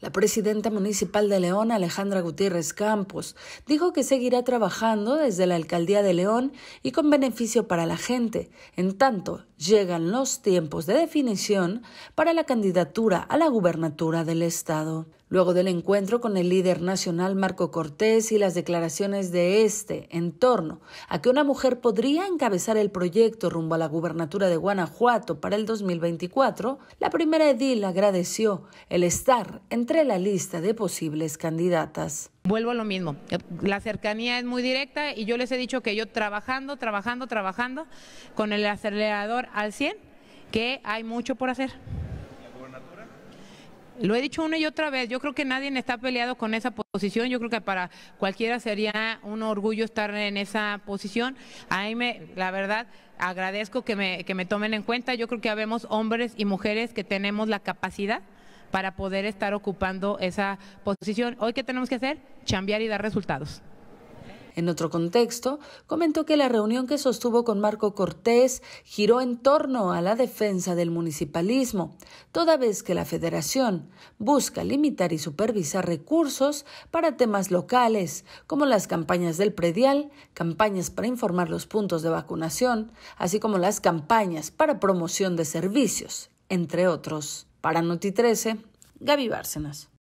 La presidenta municipal de León, Alejandra Gutiérrez Campos, dijo que seguirá trabajando desde la alcaldía de León y con beneficio para la gente. En tanto, llegan los tiempos de definición para la candidatura a la gubernatura del Estado. Luego del encuentro con el líder nacional Marco Cortés y las declaraciones de este en torno a que una mujer podría encabezar el proyecto rumbo a la gubernatura de Guanajuato para el 2024, la primera edil agradeció el estar entre la lista de posibles candidatas. Vuelvo a lo mismo, la cercanía es muy directa y yo les he dicho que yo trabajando, trabajando, trabajando con el acelerador al 100, que hay mucho por hacer. Lo he dicho una y otra vez, yo creo que nadie está peleado con esa posición, yo creo que para cualquiera sería un orgullo estar en esa posición. Ahí me, la verdad, agradezco que me, que me tomen en cuenta, yo creo que habemos hombres y mujeres que tenemos la capacidad para poder estar ocupando esa posición. Hoy, ¿qué tenemos que hacer? Chambiar y dar resultados. En otro contexto, comentó que la reunión que sostuvo con Marco Cortés giró en torno a la defensa del municipalismo, toda vez que la Federación busca limitar y supervisar recursos para temas locales, como las campañas del predial, campañas para informar los puntos de vacunación, así como las campañas para promoción de servicios, entre otros. Para Noti 13, Gaby Bárcenas.